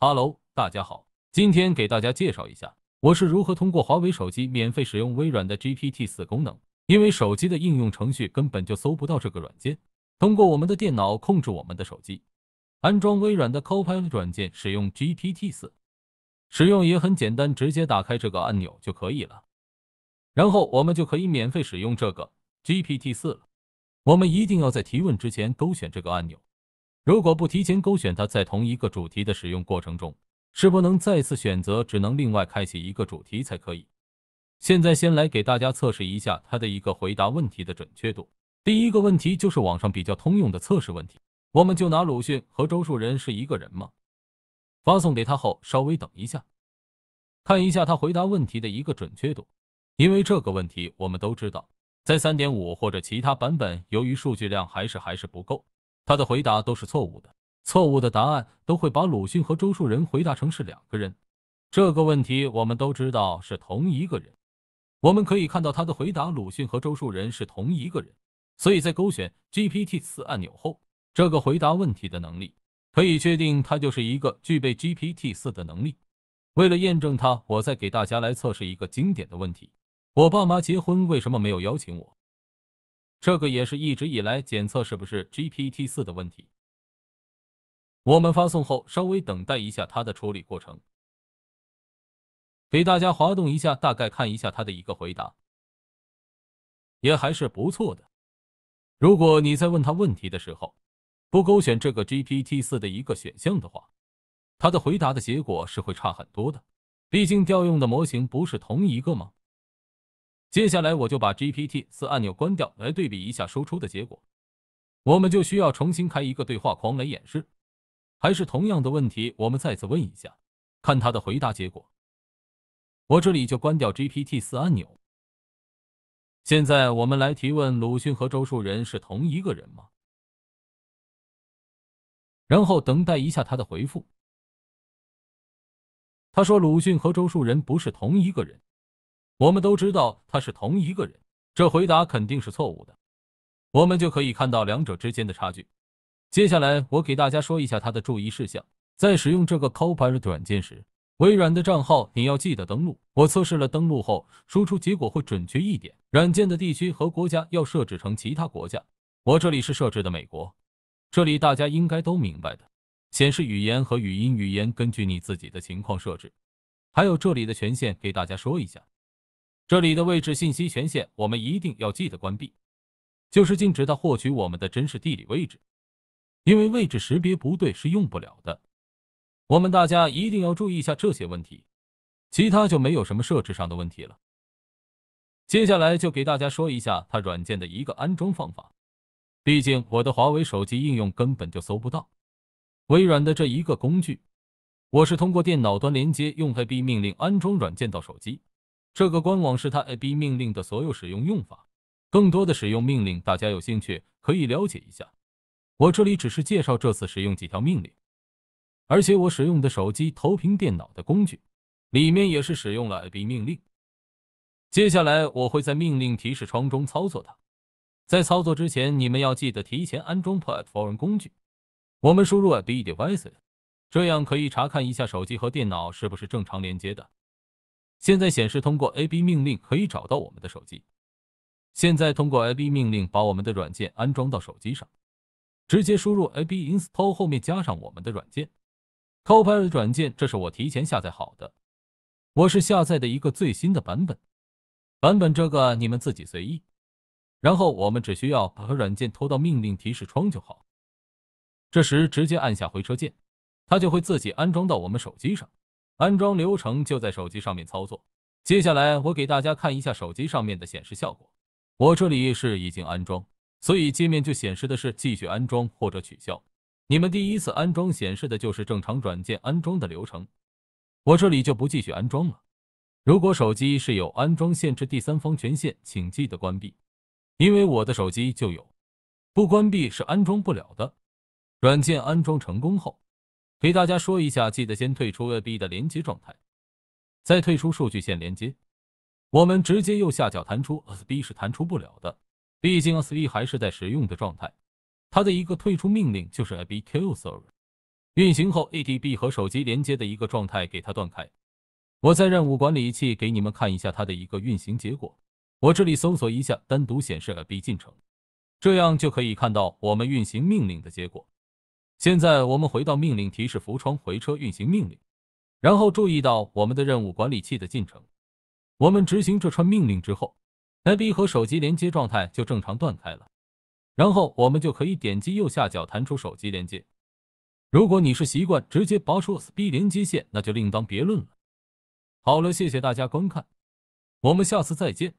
Hello，大家好，今天给大家介绍一下我是如何通过华为手机免费使用微软的 GPT 四功能。因为手机的应用程序根本就搜不到这个软件，通过我们的电脑控制我们的手机，安装微软的 Copilot 软件，使用 GPT 四。使用也很简单，直接打开这个按钮就可以了。然后我们就可以免费使用这个 GPT 四了。我们一定要在提问之前勾选这个按钮。如果不提前勾选它，在同一个主题的使用过程中是不能再次选择，只能另外开启一个主题才可以。现在先来给大家测试一下它的一个回答问题的准确度。第一个问题就是网上比较通用的测试问题，我们就拿鲁迅和周树人是一个人吗？发送给他后，稍微等一下，看一下他回答问题的一个准确度。因为这个问题我们都知道，在三点五或者其他版本，由于数据量还是还是不够。他的回答都是错误的，错误的答案都会把鲁迅和周树人回答成是两个人。这个问题我们都知道是同一个人，我们可以看到他的回答鲁迅和周树人是同一个人，所以在勾选 GPT 四按钮后，这个回答问题的能力可以确定他就是一个具备 GPT 四的能力。为了验证它，我再给大家来测试一个经典的问题：我爸妈结婚为什么没有邀请我？这个也是一直以来检测是不是 GPT 四的问题。我们发送后稍微等待一下它的处理过程，给大家滑动一下，大概看一下它的一个回答，也还是不错的。如果你在问他问题的时候不勾选这个 GPT 四的一个选项的话，他的回答的结果是会差很多的。毕竟调用的模型不是同一个吗？接下来我就把 GPT 四按钮关掉，来对比一下输出的结果。我们就需要重新开一个对话框来演示。还是同样的问题，我们再次问一下，看他的回答结果。我这里就关掉 GPT 四按钮。现在我们来提问：鲁迅和周树人是同一个人吗？然后等待一下他的回复。他说：鲁迅和周树人不是同一个人。我们都知道他是同一个人，这回答肯定是错误的。我们就可以看到两者之间的差距。接下来我给大家说一下它的注意事项。在使用这个 Copilot 软件时，微软的账号你要记得登录。我测试了登录后，输出结果会准确一点。软件的地区和国家要设置成其他国家。我这里是设置的美国，这里大家应该都明白的。显示语言和语音语言根据你自己的情况设置。还有这里的权限，给大家说一下。这里的位置信息权限，我们一定要记得关闭，就是禁止它获取我们的真实地理位置，因为位置识别不对是用不了的。我们大家一定要注意一下这些问题，其他就没有什么设置上的问题了。接下来就给大家说一下它软件的一个安装方法，毕竟我的华为手机应用根本就搜不到微软的这一个工具，我是通过电脑端连接，用 A P P 命令安装软件到手机。这个官网是他 ab 命令的所有使用用法，更多的使用命令大家有兴趣可以了解一下。我这里只是介绍这次使用几条命令，而且我使用的手机投屏电脑的工具，里面也是使用了 ab 命令。接下来我会在命令提示窗中操作它，在操作之前你们要记得提前安装 platform 工具。我们输入 ab device，这样可以查看一下手机和电脑是不是正常连接的。现在显示通过 A B 命令可以找到我们的手机。现在通过 A B 命令把我们的软件安装到手机上，直接输入 A B install 后面加上我们的软件，Copilot 软件，这是我提前下载好的。我是下载的一个最新的版本，版本这个你们自己随意。然后我们只需要把软件拖到命令提示窗就好。这时直接按下回车键，它就会自己安装到我们手机上。安装流程就在手机上面操作。接下来我给大家看一下手机上面的显示效果。我这里是已经安装，所以界面就显示的是继续安装或者取消。你们第一次安装显示的就是正常软件安装的流程。我这里就不继续安装了。如果手机是有安装限制第三方权限，请记得关闭，因为我的手机就有，不关闭是安装不了的。软件安装成功后。给大家说一下，记得先退出 A B 的连接状态，再退出数据线连接。我们直接右下角弹出 A B 是弹出不了的，毕竟 s B 还是在使用的状态。它的一个退出命令就是 A B kill server。运行后，A D B 和手机连接的一个状态给它断开。我在任务管理器给你们看一下它的一个运行结果。我这里搜索一下，单独显示 A B 进程，这样就可以看到我们运行命令的结果。现在我们回到命令提示浮窗，回车运行命令，然后注意到我们的任务管理器的进程。我们执行这串命令之后，iB 和手机连接状态就正常断开了。然后我们就可以点击右下角弹出手机连接。如果你是习惯直接拔出 s b 连接线，那就另当别论了。好了，谢谢大家观看，我们下次再见。